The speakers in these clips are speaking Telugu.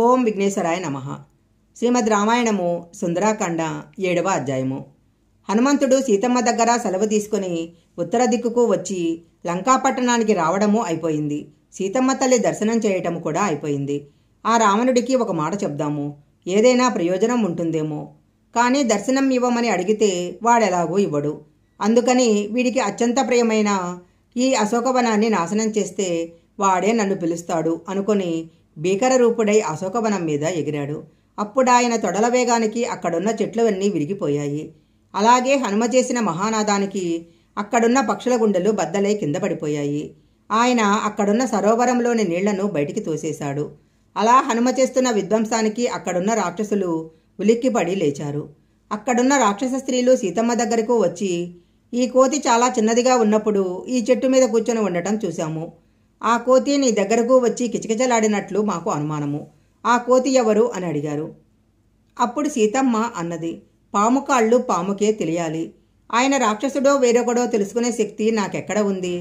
ఓం విఘ్నేశ్వరాయ నమ శ్రీమద్ రామాయణము సుందరాకాండ ఏడవ అధ్యాయము హనుమంతుడు సీతమ్మ దగ్గర సెలవు తీసుకుని ఉత్తర దిక్కుకు వచ్చి లంకాపట్టణానికి రావడము అయిపోయింది సీతమ్మ తల్లి దర్శనం చేయటము కూడా అయిపోయింది ఆ రావణుడికి ఒక మాట చెప్దాము ఏదైనా ప్రయోజనం ఉంటుందేమో కానీ దర్శనం ఇవ్వమని అడిగితే వాడెలాగూ ఇవ్వడు అందుకని వీడికి అత్యంత ప్రియమైన ఈ అశోకవనాన్ని నాశనం చేస్తే వాడే నన్ను పిలుస్తాడు అనుకొని భీకర రూపుడై అశోకవనం మీద ఎగిరాడు అప్పుడాయన తొడల వేగానికి అక్కడున్న చెట్లవన్నీ విరిగిపోయాయి అలాగే హనుమ చేసిన మహానాదానికి అక్కడున్న పక్షుల గుండెలు బద్దలై కింద పడిపోయాయి ఆయన అక్కడున్న సరోవరంలోని నీళ్లను బయటికి తోసేశాడు అలా హనుమ చేస్తున్న విధ్వంసానికి అక్కడున్న రాక్షసులు ఉలిక్కిపడి లేచారు అక్కడున్న రాక్షస స్త్రీలు సీతమ్మ దగ్గరకు వచ్చి ఈ కోతి చాలా చిన్నదిగా ఉన్నప్పుడు ఈ చెట్టు మీద కూర్చొని ఉండటం చూశాము ఆ కోతి నీ దగ్గరకు వచ్చి కిచకిచలాడినట్లు మాకు అనుమానము ఆ కోతి ఎవరు అని అడిగారు అప్పుడు సీతమ్మ అన్నది పాము కాళ్ళు పాముకే తెలియాలి ఆయన రాక్షసుడో వేరొకడో తెలుసుకునే శక్తి నాకెక్కడ ఉంది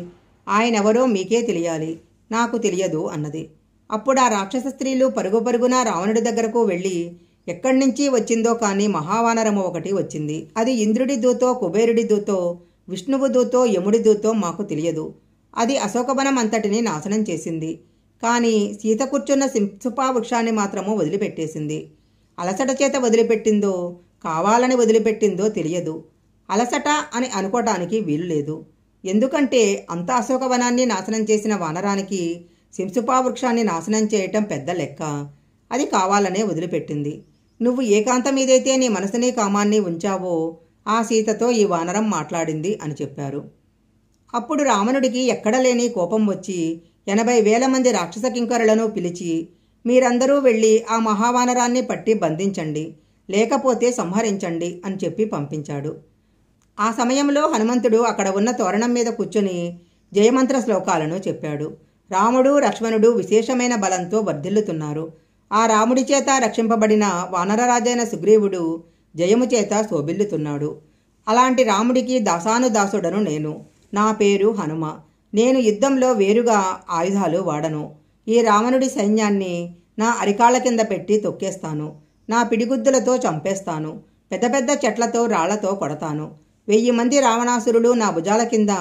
ఆయనెవరో మీకే తెలియాలి నాకు తెలియదు అన్నది అప్పుడు ఆ రాక్షస స్త్రీలు పరుగు పరుగున రావణుడి దగ్గరకు వెళ్ళి ఎక్కడి నుంచి వచ్చిందో కానీ మహావానరము ఒకటి వచ్చింది అది ఇంద్రుడి దూతో కుబేరుడి దూతో విష్ణువు దూతో యముడి దూతో మాకు తెలియదు అది అశోకవనం అంతటిని నాశనం చేసింది కానీ సీత కూర్చున్న సింసుపా వృక్షాన్ని మాత్రము వదిలిపెట్టేసింది అలసట చేత వదిలిపెట్టిందో కావాలని వదిలిపెట్టిందో తెలియదు అలసట అని అనుకోవటానికి వీలు లేదు ఎందుకంటే అంత అశోకవనాన్ని నాశనం చేసిన వానరానికి సింసుపా వృక్షాన్ని నాశనం చేయటం పెద్ద లెక్క అది కావాలనే వదిలిపెట్టింది నువ్వు ఏకాంతం ఏదైతే నీ మనసుని కామాన్ని ఉంచావో ఆ సీతతో ఈ వానరం మాట్లాడింది అని చెప్పారు అప్పుడు రావణుడికి ఎక్కడలేని కోపం వచ్చి ఎనభై వేల మంది రాక్షస కింకరులను పిలిచి మీరందరూ వెళ్ళి ఆ మహావానరాన్ని పట్టి బంధించండి లేకపోతే సంహరించండి అని చెప్పి పంపించాడు ఆ సమయంలో హనుమంతుడు అక్కడ ఉన్న తోరణం మీద కూర్చుని జయమంత్ర శ్లోకాలను చెప్పాడు రాముడు లక్ష్మణుడు విశేషమైన బలంతో వర్ధిల్లుతున్నారు ఆ రాముడి చేత రక్షింపబడిన వానరరాజైన సుగ్రీవుడు జయము చేత శోభిల్లుతున్నాడు అలాంటి రాముడికి దాసానుదాసుడను నేను నా పేరు హనుమ నేను యుద్ధంలో వేరుగా ఆయుధాలు వాడను ఈ రావణుడి సైన్యాన్ని నా అరికాళ్ళ కింద పెట్టి తొక్కేస్తాను నా పిడిగుద్దులతో చంపేస్తాను పెద్ద పెద్ద చెట్లతో రాళ్లతో కొడతాను వెయ్యి మంది రావణాసురుడు నా భుజాల కింద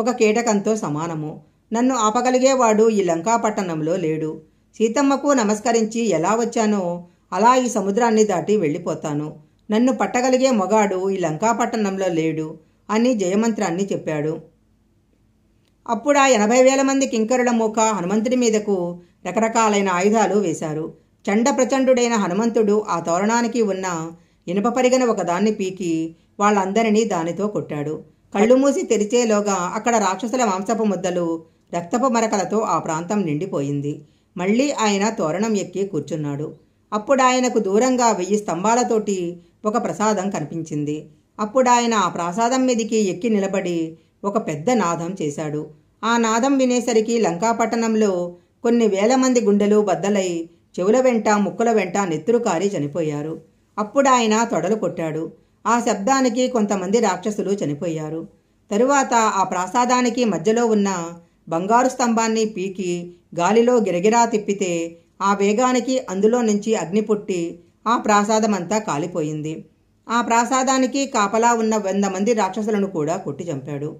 ఒక కీటకంతో సమానము నన్ను ఆపగలిగేవాడు ఈ లంకాపట్టణంలో లేడు సీతమ్మకు నమస్కరించి ఎలా వచ్చానో అలా ఈ సముద్రాన్ని దాటి వెళ్ళిపోతాను నన్ను పట్టగలిగే మొగాడు ఈ లంకాపట్టణంలో లేడు అని జయమంత్రాన్ని చెప్పాడు అప్పుడు ఆ ఎనభై వేల మంది కింకరుల మూక హనుమంతుడి మీదకు రకరకాలైన ఆయుధాలు వేశారు చండ ప్రచండుడైన హనుమంతుడు ఆ తోరణానికి ఉన్న ఇనుప పరిగన ఒకదాన్ని పీకి వాళ్ళందరినీ దానితో కొట్టాడు కళ్ళు మూసి తెరిచేలోగా అక్కడ రాక్షసుల మాంసపు ముద్దలు రక్తపు మరకలతో ఆ ప్రాంతం నిండిపోయింది మళ్ళీ ఆయన తోరణం ఎక్కి కూర్చున్నాడు అప్పుడు ఆయనకు దూరంగా వెయ్యి స్తంభాలతోటి ఒక ప్రసాదం కనిపించింది అప్పుడు ఆయన ఆ ప్రాసాదం మీదికి ఎక్కి నిలబడి ఒక పెద్ద నాదం చేశాడు ఆ నాదం వినేసరికి లంకాపట్టణంలో కొన్ని వేల మంది గుండెలు బద్దలై చెవుల వెంట ముక్కుల వెంట నెత్తురు కారి చనిపోయారు అప్పుడు ఆయన తొడలు కొట్టాడు ఆ శబ్దానికి కొంతమంది రాక్షసులు చనిపోయారు తరువాత ఆ ప్రాసాదానికి మధ్యలో ఉన్న బంగారు స్తంభాన్ని పీకి గాలిలో గిరగిరా తిప్పితే ఆ వేగానికి అందులో నుంచి అగ్ని పుట్టి ఆ ప్రసాదమంతా కాలిపోయింది ఆ ప్రాసాదానికి కాపలా ఉన్న వంద మంది రాక్షసులను కూడా కొట్టి చంపాడు